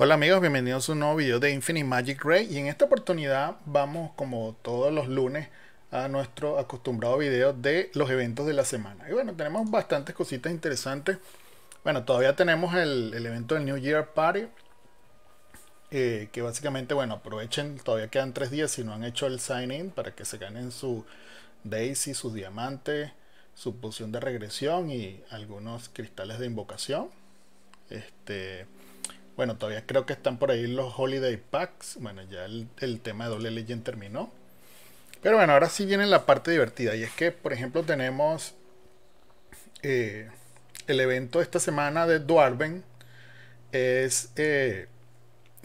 Hola amigos, bienvenidos a un nuevo video de Infinite Magic Ray y en esta oportunidad vamos como todos los lunes a nuestro acostumbrado video de los eventos de la semana. Y bueno, tenemos bastantes cositas interesantes. Bueno, todavía tenemos el, evento del New Year Party, eh, que básicamente, bueno, aprovechen, todavía quedan tres días si no han hecho el sign-in para que se ganen su Daisy, su diamante su poción de regresión y algunos cristales de invocación. Este bueno, todavía creo que están por ahí los Holiday Packs. Bueno, ya el, tema de Doble Legend terminó. Pero bueno, ahora sí viene la parte divertida. Y es que, por ejemplo, tenemos eh, el evento esta semana de Dwarven. Es eh,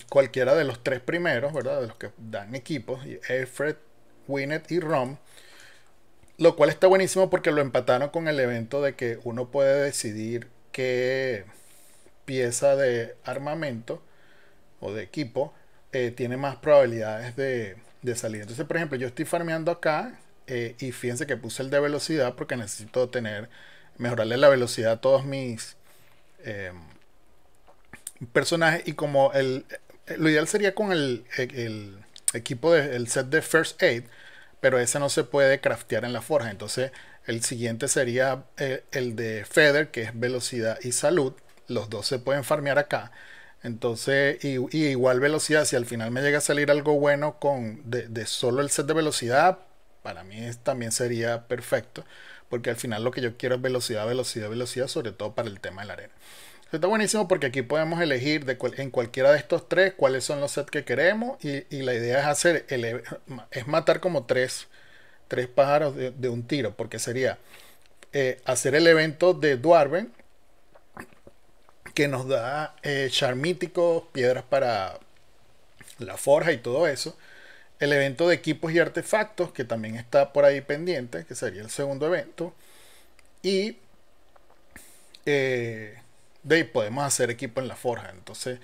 cualquiera de los tres primeros, ¿verdad? De los que dan equipos. Alfred, Winnet y Rom. Lo cual está buenísimo porque lo empataron con el evento de que uno puede decidir qué pieza de armamento o de equipo eh, tiene más probabilidades de, salir. Entonces, por ejemplo, yo estoy farmeando acá eh, y fíjense que puse el de velocidad porque necesito tener, mejorarle la velocidad a todos mis em, personajes. Y como el, eh, lo ideal sería con el, equipo, del set de First Aid, pero ese no se puede craftear en la forja. Entonces, el siguiente sería el de Feather, que es velocidad y salud los dos se pueden farmear acá. Entonces, y, igual velocidad, si al final me llega a salir algo bueno con de, solo el set de velocidad, para mí también sería perfecto, porque al final lo que yo quiero es velocidad, velocidad, velocidad, sobre todo para el tema de la arena. Está buenísimo porque aquí podemos elegir en cualquiera de estos tres cuáles son los sets que queremos y, la idea es hacer, es matar como tres, tres pájaros de, un tiro, porque sería eh, hacer el evento de Dwarven, que nos da eh, charmíticos, piedras para la forja y todo eso. El evento de equipos y artefactos, que también está por ahí pendiente, que sería el segundo evento. Y eh, de ahí podemos hacer equipo en la forja. Entonces,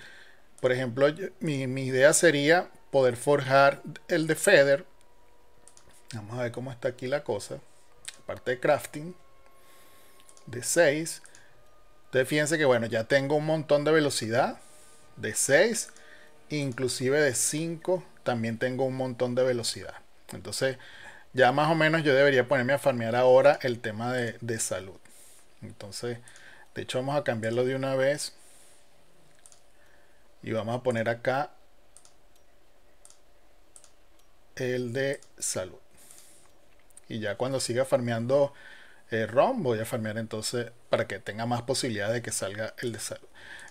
por ejemplo, mi, idea sería poder forjar el de Feather. Vamos a ver cómo está aquí la cosa. Parte de crafting. De 6. Entonces fíjense que bueno, ya tengo un montón de velocidad, de 6, inclusive de 5 también tengo un montón de velocidad. Entonces ya más o menos yo debería ponerme a farmear ahora el tema de, salud. Entonces, de hecho vamos a cambiarlo de una vez. Y vamos a poner acá el de salud. Y ya cuando siga farmeando eh, ROM, voy a farmear entonces para que tenga más posibilidad de que salga el de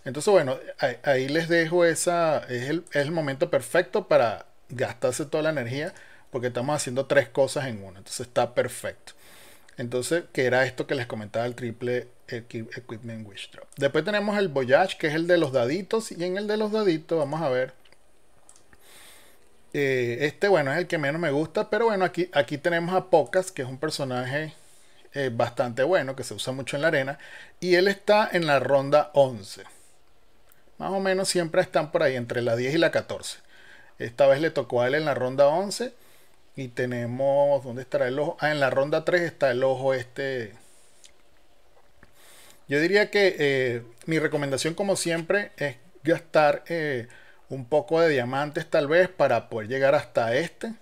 Entonces, bueno, ahí, les dejo esa, es el, momento perfecto para gastarse toda la energía porque estamos haciendo tres cosas en una, entonces está perfecto. Entonces, que era esto que les comentaba el triple Equipment Wish Drop. Después tenemos el Voyage, que es el de los daditos. Y en el de los daditos, vamos a ver. Eh, este, bueno, es el que menos me gusta. Pero bueno, aquí, aquí tenemos a Pocas, que es un personaje eh, bastante bueno, que se usa mucho en la arena, y él está en la ronda 11. Más o menos siempre están por ahí, entre la 10 y la 14. Esta vez le tocó a él en la ronda 11. Y tenemos, ¿dónde estará el ojo? Ah, en la ronda 3 está el ojo este. Yo diría que eh, mi recomendación, como siempre, es gastar eh, un poco de diamantes tal vez para poder llegar hasta este.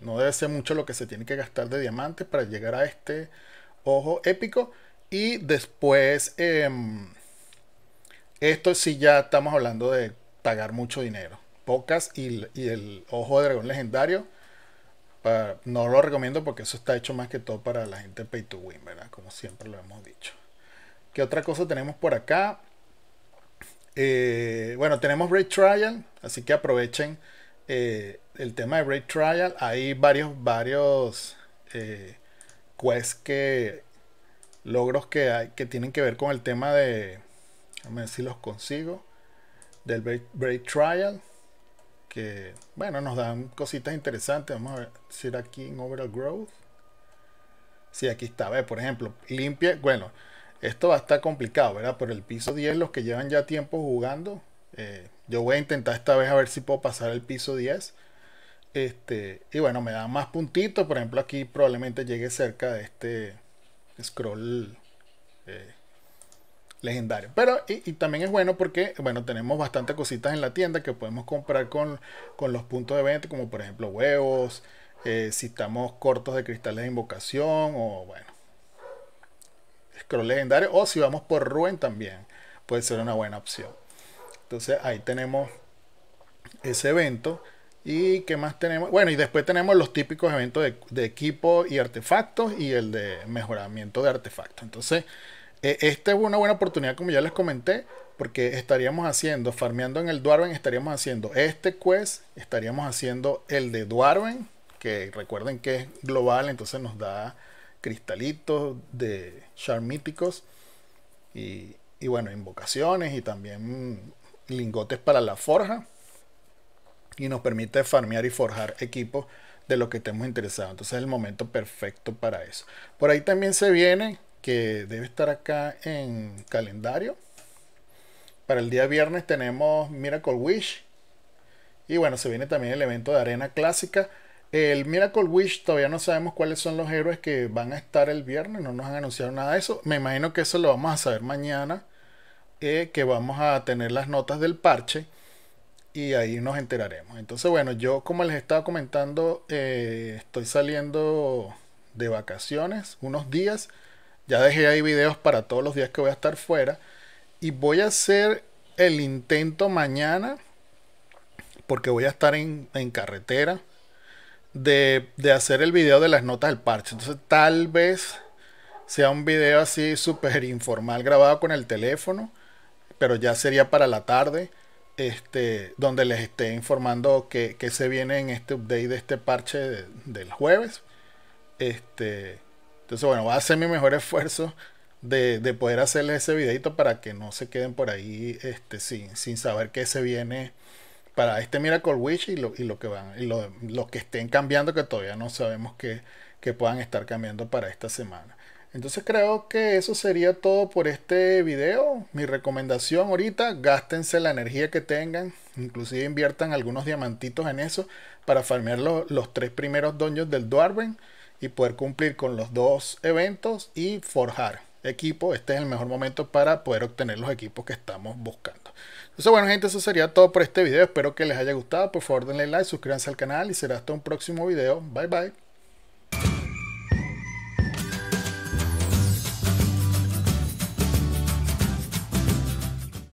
No debe ser mucho lo que se tiene que gastar de diamantes para llegar a este ojo épico. Y después, em, esto sí ya estamos hablando de pagar mucho dinero. Pocas y, el ojo de dragón legendario. no lo recomiendo porque eso está hecho más que todo para la gente pay to win, ¿verdad? Como siempre lo hemos dicho. ¿Qué otra cosa tenemos por acá? Eh, bueno, tenemos Break Trial, así que aprovechen eh, el tema de Break Trial, hay varios, varios eh, quests que. logros que hay que tienen que ver con el tema de. Déjame ver si los consigo. Del break, Trial. Que bueno, nos dan cositas interesantes. Vamos a ver si era aquí en Overall Growth. Sí, aquí está. Ve, por ejemplo, limpia. Bueno, esto va a estar complicado, ¿verdad? Pero el piso 10, los que llevan ya tiempo jugando. Eh, yo voy a intentar esta vez a ver si puedo pasar el piso 10. Este, y bueno, me da más puntitos. Por ejemplo, aquí probablemente llegue cerca de este scroll eh, legendario. Pero y, también es bueno porque, bueno, tenemos bastantes cositas en la tienda que podemos comprar con, los puntos de venta, como por ejemplo huevos, eh, si estamos cortos de cristales de invocación o bueno, scroll legendario. O si vamos por Ruen también puede ser una buena opción. Entonces ahí tenemos ese evento. ¿Y qué más tenemos? Bueno, y después tenemos los típicos eventos de, equipo y artefactos y el de mejoramiento de artefactos. Entonces, eh, esta es una buena oportunidad, como ya les comenté, porque estaríamos haciendo, farmeando en el Dwarven, estaríamos haciendo este quest, estaríamos haciendo el de Dwarven, que recuerden que es global, entonces nos da cristalitos de char míticos y, y bueno, invocaciones y también lingotes para la forja y nos permite farmear y forjar equipos de lo que estemos interesados. Entonces es el momento perfecto para eso. Por ahí también se viene, que debe estar acá en calendario. Para el día viernes tenemos Miracle Wish. Y bueno, se viene también el evento de arena clásica. El Miracle Wish todavía no sabemos cuáles son los héroes que van a estar el viernes. No nos han anunciado nada de eso. Me imagino que eso lo vamos a saber mañana. Eh, que vamos a tener las notas del parche y ahí nos enteraremos. Entonces, bueno, yo como les estaba comentando, eh, estoy saliendo de vacaciones unos días. Ya dejé ahí videos para todos los días que voy a estar fuera. Y voy a hacer el intento mañana, porque voy a estar en, carretera, de, de hacer el video de las notas del parche. Entonces, tal vez sea un video así súper informal grabado con el teléfono, pero ya sería para la tarde este, donde les esté informando que, se viene en este update de este parche del jueves. Este, entonces, bueno, voy a hacer mi mejor esfuerzo de, poder hacerles ese videito para que no se queden por ahí este, sin, saber qué se viene para este Miracle wish y lo, que van, que estén cambiando, que todavía no sabemos qué que puedan estar cambiando para esta semana. Entonces creo que eso sería todo por este video. Mi recomendación ahorita, gástense la energía que tengan, inclusive inviertan algunos diamantitos en eso para farmear los, tres primeros doños del Dwarven y poder cumplir con los dos eventos y forjar equipo. Este es el mejor momento para poder obtener los equipos que estamos buscando. Entonces, bueno, gente, eso sería todo por este video. Espero que les haya gustado. Por favor, denle like, suscríbanse al canal y será hasta un próximo video. Bye, bye.